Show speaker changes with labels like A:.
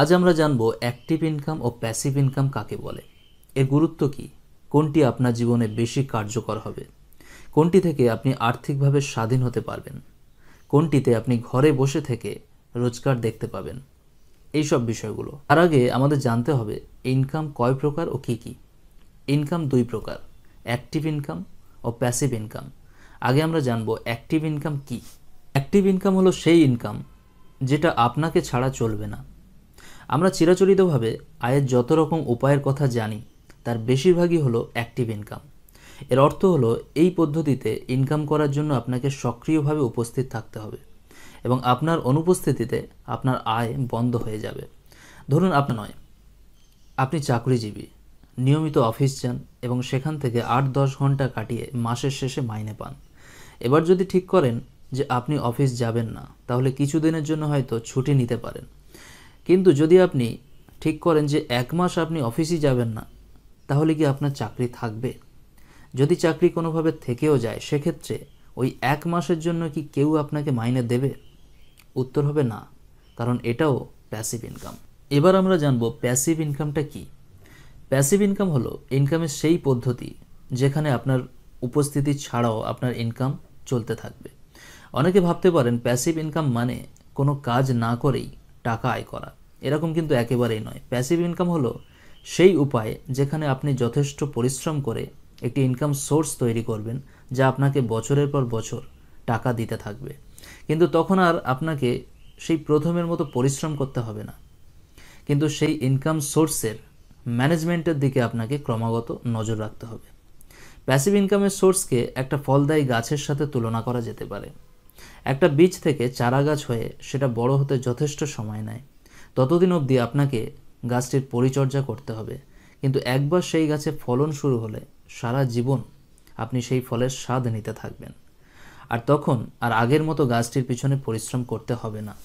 A: আজ আমরা জানব অ্যাক্টিভ ইনকাম ও প্যাসিভ ইনকাম কাকে বলে এর গুরুত্ব কি কোনটি আপনার জীবনে বেশি কার্যকর হবে কোনটি থেকে আপনি আর্থিকভাবে স্বাধীন হতে পারবেন কোনটিতে আপনি ঘরে বসে থেকে রোজগার দেখতে পাবেন এইসব বিষয়গুলো তার আগে আমাদের জানতে হবে ইনকাম কয় প্রকার ও কি কি ইনকাম দুই প্রকার অ্যাক্টিভ ইনকাম ও প্যাসিভ ইনকাম আগে আমরা জানব অ্যাক্টিভ ইনকাম কি অ্যাক্টিভ ইনকাম হলো সেই ইনকাম যেটা আপনাকে ছাড়া চলবে না আমরা চিরাচরিতভাবে আয়ের যত রকম উপায়ের কথা জানি তার বেশিরভাগই হলো অ্যাক্টিভ ইনকাম এর অর্থ হলো এই পদ্ধতিতে ইনকাম করার জন্য আপনাকে সক্রিয়ভাবে উপস্থিত থাকতে হবে এবং আপনার অনুপস্থিতিতে আপনার আয় বন্ধ হয়ে যাবে ধরুন আপনি নয় আপনি চাকরিজীবী নিয়মিত অফিস যান এবং সেখান থেকে আট দশ ঘন্টা কাটিয়ে মাসের শেষে মাইনে পান এবার যদি ঠিক করেন যে আপনি অফিস যাবেন না তাহলে কিছুদিনের জন্য হয়তো ছুটি নিতে পারেন কিন্তু যদি আপনি ঠিক করেন যে এক মাস আপনি অফিসই যাবেন না তাহলে কি আপনার চাকরি থাকবে যদি চাকরি কোনোভাবে থেকেও যায় সেক্ষেত্রে ওই এক মাসের জন্য কি কেউ আপনাকে মাইনে দেবে উত্তর হবে না কারণ এটাও প্যাসিভ ইনকাম এবার আমরা জানব প্যাসিভ ইনকামটা কি প্যাসিভ ইনকাম হলো ইনকামের সেই পদ্ধতি যেখানে আপনার উপস্থিতি ছাড়াও আপনার ইনকাম চলতে থাকবে অনেকে ভাবতে পারেন প্যাসিভ ইনকাম মানে কোনো কাজ না করেই টাকা আয় করা এরকম কিন্তু একেবারেই নয় প্যাসিভ ইনকাম হলো সেই উপায় যেখানে আপনি যথেষ্ট পরিশ্রম করে একটি ইনকাম সোর্স তৈরি করবেন যা আপনাকে বছরের পর বছর টাকা দিতে থাকবে কিন্তু তখন আর আপনাকে সেই প্রথমের মতো পরিশ্রম করতে হবে না কিন্তু সেই ইনকাম সোর্সের ম্যানেজমেন্টের দিকে আপনাকে ক্রমাগত নজর রাখতে হবে প্যাসিভ ইনকামের সোর্সকে একটা ফলদায়ী গাছের সাথে তুলনা করা যেতে পারে একটা বীজ থেকে চারা গাছ হয়ে সেটা বড় হতে যথেষ্ট সময় নেয় ততদিন অবধি আপনাকে গাছটির পরিচর্যা করতে হবে কিন্তু একবার সেই গাছে ফলন শুরু হলে সারা জীবন আপনি সেই ফলের স্বাদ নিতে থাকবেন আর তখন আর আগের মতো গাছটির পিছনে পরিশ্রম করতে হবে না